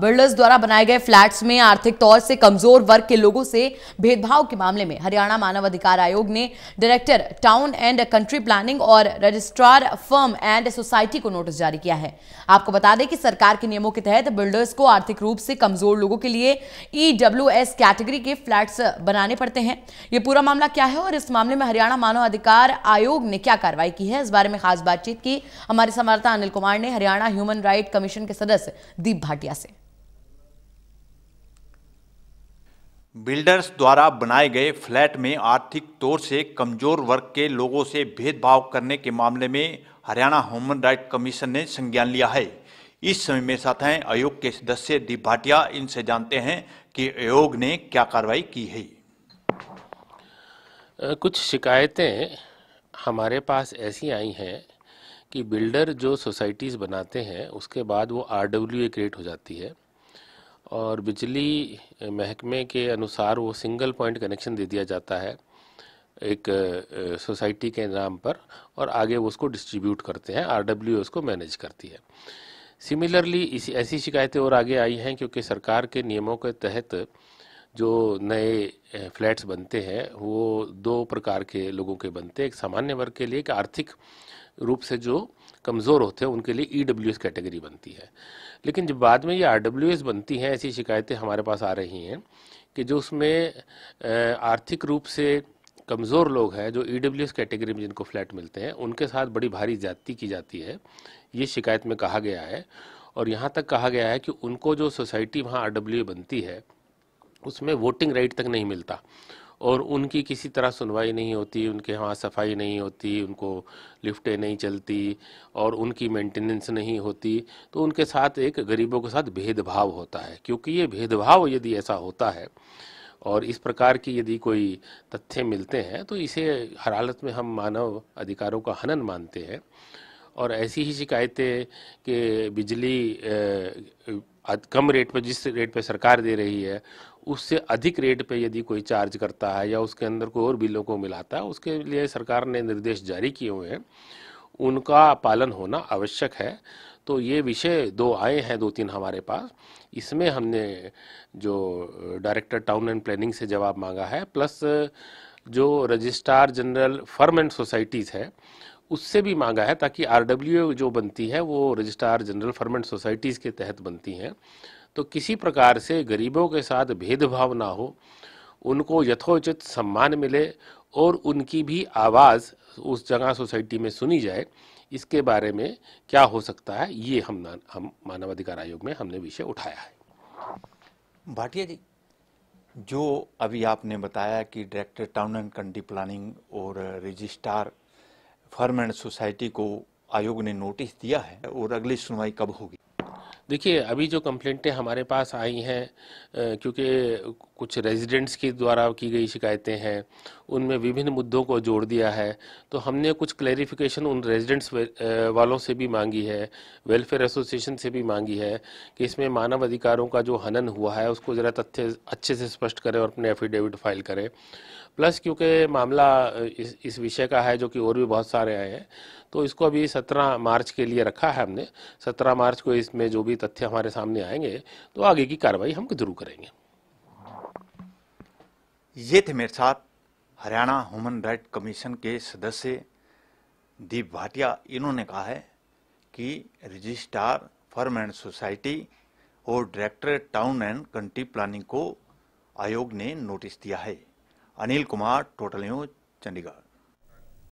builders द्वारा बनाए गए फ्लैट्स में आर्थिक तौर से कमजोर वर्ग के लोगों से भेदभाव के मामले में हरियाणा मानव अधिकार आयोग ने director town and country planning और रजिस्ट्रार फर्म एंड सोसाइटी को नोटिस जारी किया है आपको बता दें कि सरकार के नियमों के तहत बिल्डर्स को आर्थिक रूप से कमजोर लोगों के लिए ई e कैटेगरी के फ्लैट्स बनाने पड़ते हैं ये पूरा मामला क्या है और इस मामले में हरियाणा मानव अधिकार आयोग ने क्या कार्रवाई की है इस बारे में खास बातचीत की हमारे संवाददाता अनिल कुमार ने हरियाणा ह्यूमन राइट कमीशन के सदस्य दीप भाटिया से बिल्डर्स द्वारा बनाए गए फ्लैट में आर्थिक तौर से कमजोर वर्ग के लोगों से भेदभाव करने के मामले में हरियाणा ह्यूमन राइट कमीशन ने संज्ञान लिया है इस समय में साथ हैं आयोग के सदस्य दीप भाटिया इनसे जानते हैं कि आयोग ने क्या कार्रवाई की है कुछ शिकायतें हमारे पास ऐसी आई हैं कि बिल्डर जो सोसाइटीज़ बनाते हैं उसके बाद वो आर डब्ल्यू ए क्रिएट हो जाती है और बिजली महकमे के अनुसार वो सिंगल पॉइंट कनेक्शन दे दिया जाता है एक सोसाइटी के नाम पर और आगे वो उसको डिस्ट्रीब्यूट करते हैं आर उसको मैनेज करती है सिमिलरली इसी ऐसी शिकायतें और आगे आई हैं क्योंकि सरकार के नियमों के तहत जो नए फ्लैट्स बनते हैं वो दो प्रकार के लोगों के बनते हैं एक सामान्य वर्ग के लिए एक आर्थिक रूप से जो कमज़ोर होते हैं उनके लिए ई e कैटेगरी बनती है लेकिन जब बाद में ये आर बनती हैं ऐसी शिकायतें हमारे पास आ रही हैं कि जो उसमें आर्थिक रूप से कमज़ोर लोग हैं जो ई e कैटेगरी में जिनको फ्लैट मिलते हैं उनके साथ बड़ी भारी ज्यादती की जाती है ये शिकायत में कहा गया है और यहाँ तक कहा गया है कि उनको जो सोसाइटी वहाँ आर बनती है उसमें वोटिंग राइट तक नहीं मिलता और उनकी किसी तरह सुनवाई नहीं होती उनके यहाँ सफाई नहीं होती उनको लिफ्टें नहीं चलती और उनकी मेंटेनेंस नहीं होती तो उनके साथ एक गरीबों के साथ भेदभाव होता है क्योंकि ये भेदभाव यदि ऐसा होता है और इस प्रकार की यदि कोई तथ्य मिलते हैं तो इसे हर हालत में हम मानव अधिकारों का हनन मानते हैं और ऐसी ही शिकायतें कि बिजली कम रेट पर जिस रेट पर सरकार दे रही है उससे अधिक रेट पे यदि कोई चार्ज करता है या उसके अंदर कोई और बिलों को मिलाता है उसके लिए सरकार ने निर्देश जारी किए हुए हैं उनका पालन होना आवश्यक है तो ये विषय दो आए हैं दो तीन हमारे पास इसमें हमने जो डायरेक्टर टाउन एंड प्लानिंग से जवाब मांगा है प्लस जो registrar general firm and societies है उससे भी मांगा है ताकि आर जो बनती है वो registrar general firm and societies के तहत बनती हैं तो किसी प्रकार से गरीबों के साथ भेदभाव ना हो उनको यथोचित सम्मान मिले और उनकी भी आवाज़ उस जगह सोसाइटी में सुनी जाए इसके बारे में क्या हो सकता है ये हम हम मानवाधिकार आयोग में हमने विषय उठाया है भाटिया जी जो अभी आपने बताया कि director town and country planning और रजिस्ट्रार फर्म एंड सोसाइटी को आयोग ने नोटिस दिया है और अगली सुनवाई कब होगी देखिए अभी जो कंप्लेंटें हमारे पास आई हैं क्योंकि कुछ रेजिडेंट्स के द्वारा की गई शिकायतें हैं उनमें विभिन्न मुद्दों को जोड़ दिया है तो हमने कुछ क्लेरिफिकेशन उन रेजिडेंट्स वालों से भी मांगी है वेलफेयर एसोसिएशन से भी मांगी है कि इसमें मानव अधिकारों का जो हनन हुआ है उसको ज़रा तथ्य अच्छे से स्पष्ट करें और अपने एफिडेविट फाइल करें प्लस क्योंकि मामला इस, इस विषय का है जो कि और भी बहुत सारे आए हैं तो इसको अभी सत्रह मार्च के लिए रखा है हमने सत्रह मार्च को इसमें जो भी तथ्य हमारे सामने आएंगे तो आगे की कार्रवाई हम जरूर करेंगे ये थे मेरे साथ हरियाणा ह्यूमन राइट कमीशन के सदस्य दीप भाटिया इन्होंने कहा है कि रजिस्ट्रार फर्म एंड सोसाइटी और director town and country planning को आयोग ने नोटिस दिया है अनिल कुमार टोटल न्यूज चंडीगढ़